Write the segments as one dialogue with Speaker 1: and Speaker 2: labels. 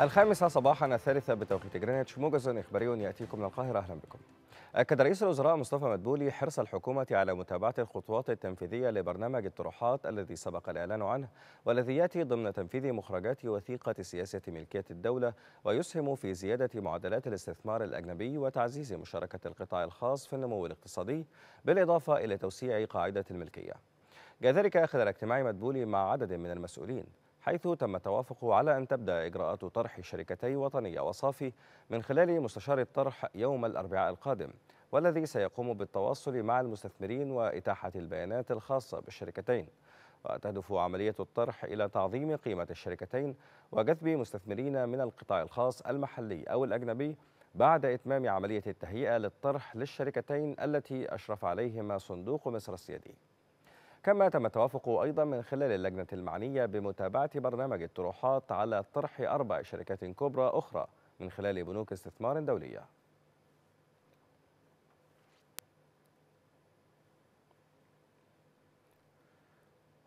Speaker 1: الخامسة صباحا الثالثة بتوقيت جرينتش موجز إخباري يأتيكم من القاهرة أهلا بكم. أكد رئيس الوزراء مصطفى مدبولي حرص الحكومة على متابعة الخطوات التنفيذية لبرنامج الطروحات الذي سبق الإعلان عنه والذي يأتي ضمن تنفيذ مخرجات وثيقة سياسة ملكية الدولة ويسهم في زيادة معدلات الاستثمار الأجنبي وتعزيز مشاركة القطاع الخاص في النمو الاقتصادي بالإضافة إلى توسيع قاعدة الملكية. كذلك أخذ الاجتماع مدبولي مع عدد من المسؤولين حيث تم التوافق على أن تبدأ إجراءات طرح شركتي وطنية وصافي من خلال مستشار الطرح يوم الأربعاء القادم والذي سيقوم بالتواصل مع المستثمرين وإتاحة البيانات الخاصة بالشركتين وتهدف عملية الطرح إلى تعظيم قيمة الشركتين وجذب مستثمرين من القطاع الخاص المحلي أو الأجنبي بعد إتمام عملية التهيئة للطرح للشركتين التي أشرف عليهما صندوق مصر السيادي كما تم التوافق أيضا من خلال اللجنة المعنية بمتابعة برنامج الطروحات على طرح أربع شركات كبرى أخرى من خلال بنوك استثمار دولية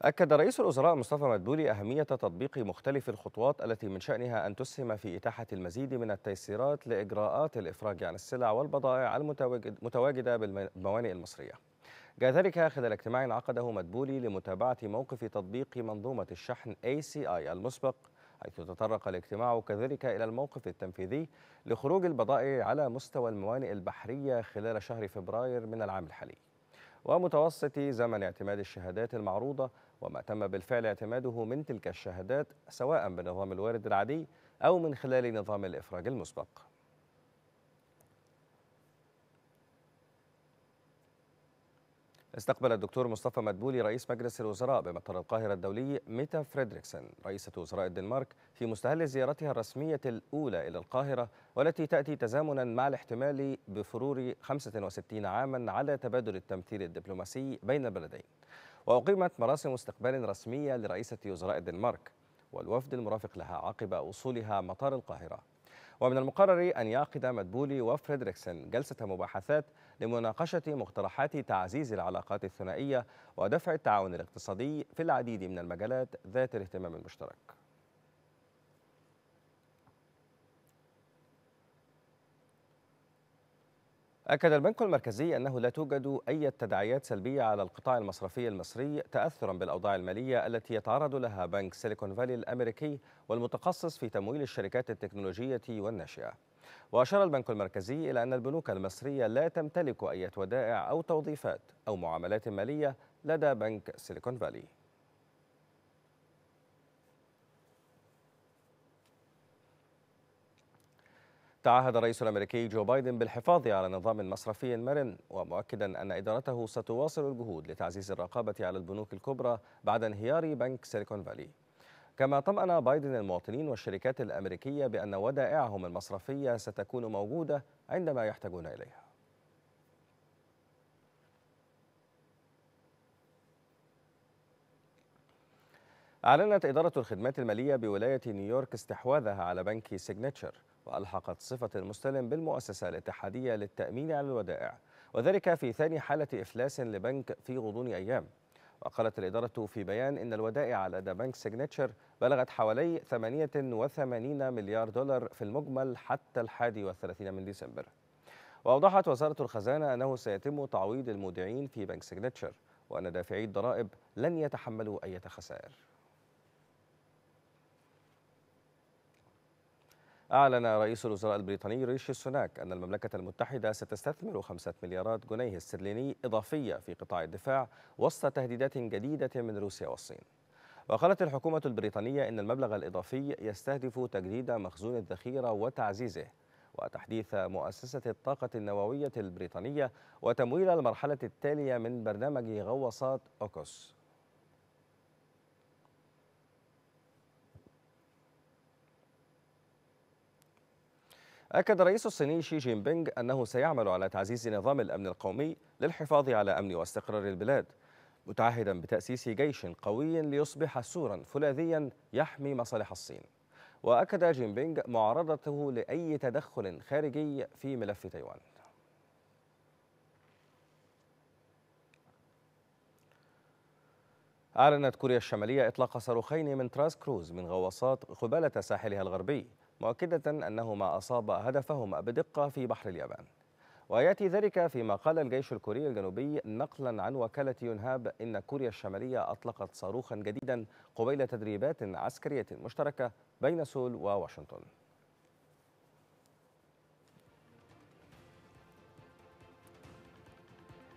Speaker 1: أكد رئيس الوزراء مصطفى مدبولي أهمية تطبيق مختلف الخطوات التي من شأنها أن تسهم في إتاحة المزيد من التيسيرات لإجراءات الإفراج عن السلع والبضائع المتواجدة بالموانئ المصرية جاء ذلك خلال اجتماع عقده مدبولي لمتابعة موقف تطبيق منظومة الشحن ACI المسبق حيث تطرق الاجتماع كذلك إلى الموقف التنفيذي لخروج البضائع على مستوى الموانئ البحرية خلال شهر فبراير من العام الحالي ومتوسط زمن اعتماد الشهادات المعروضة وما تم بالفعل اعتماده من تلك الشهادات سواء بنظام الوارد العادي أو من خلال نظام الإفراج المسبق استقبل الدكتور مصطفى مدبولي رئيس مجلس الوزراء بمطار القاهرة الدولي ميتا فريدريكسن رئيسة وزراء الدنمارك في مستهل زيارتها الرسمية الأولى إلى القاهرة والتي تأتي تزامنا مع الاحتمال بفرور 65 عاما على تبادل التمثيل الدبلوماسي بين البلدين وأقيمت مراسم استقبال رسمية لرئيسة وزراء الدنمارك والوفد المرافق لها عقب وصولها مطار القاهرة ومن المقرر أن يعقد مدبولي وفريدريكسن جلسة مباحثات لمناقشة مقترحات تعزيز العلاقات الثنائية ودفع التعاون الاقتصادي في العديد من المجالات ذات الاهتمام المشترك أكد البنك المركزي أنه لا توجد أي تداعيات سلبية على القطاع المصرفي المصري تأثرا بالأوضاع المالية التي يتعرض لها بنك سيليكون فالي الأمريكي والمتخصص في تمويل الشركات التكنولوجية والناشئة وأشار البنك المركزي إلى أن البنوك المصرية لا تمتلك أي ودائع أو توظيفات أو معاملات مالية لدى بنك سيليكون فالي تعهد الرئيس الامريكي جو بايدن بالحفاظ على نظام مصرفي مرن ومؤكدا ان ادارته ستواصل الجهود لتعزيز الرقابه على البنوك الكبرى بعد انهيار بنك سيليكون فالي. كما طمأن بايدن المواطنين والشركات الامريكيه بان ودائعهم المصرفيه ستكون موجوده عندما يحتاجون اليها. أعلنت إدارة الخدمات المالية بولاية نيويورك استحواذها على بنك سيجنتشر وألحقت صفة المستلم بالمؤسسة الاتحادية للتأمين على الودائع وذلك في ثاني حالة إفلاس لبنك في غضون أيام وقالت الإدارة في بيان إن الودائع لدى بنك سيجنتشر بلغت حوالي 88 مليار دولار في المجمل حتى الحادي والثلاثين من ديسمبر وأوضحت وزارة الخزانة أنه سيتم تعويض المودعين في بنك سيجنتشر وأن دافعي الضرائب لن يتحملوا أي خسائر أعلن رئيس الوزراء البريطاني ريشي سوناك أن المملكة المتحدة ستستثمر خمسة مليارات جنيه استرليني إضافية في قطاع الدفاع وسط تهديدات جديدة من روسيا والصين وقالت الحكومة البريطانية إن المبلغ الإضافي يستهدف تجديد مخزون الذخيرة وتعزيزه وتحديث مؤسسة الطاقة النووية البريطانية وتمويل المرحلة التالية من برنامج غواصات أوكوس أكد الرئيس الصيني شي جين بينغ أنه سيعمل على تعزيز نظام الأمن القومي للحفاظ على أمن واستقرار البلاد متعهدا بتأسيس جيش قوي ليصبح سورا فولاذيا يحمي مصالح الصين وأكد جين بينغ معارضته لأي تدخل خارجي في ملف تايوان أعلنت كوريا الشمالية إطلاق صاروخين من تراس كروز من غواصات قبالة ساحلها الغربي مؤكدة أنه ما أصاب هدفهما بدقة في بحر اليابان وياتي ذلك فيما قال الجيش الكوري الجنوبي نقلا عن وكاله يونهاب ان كوريا الشماليه اطلقت صاروخا جديدا قبيل تدريبات عسكريه مشتركه بين سول وواشنطن.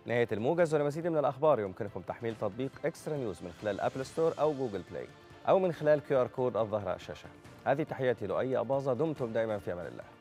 Speaker 1: نهايه الموجز ولمزيد من الاخبار يمكنكم تحميل تطبيق اكسترا نيوز من خلال ابل ستور او جوجل بلاي او من خلال كيو ار كود الظاهر على الشاشه. هذه تحياتي لؤي أباظة دمتم دائما في أمان الله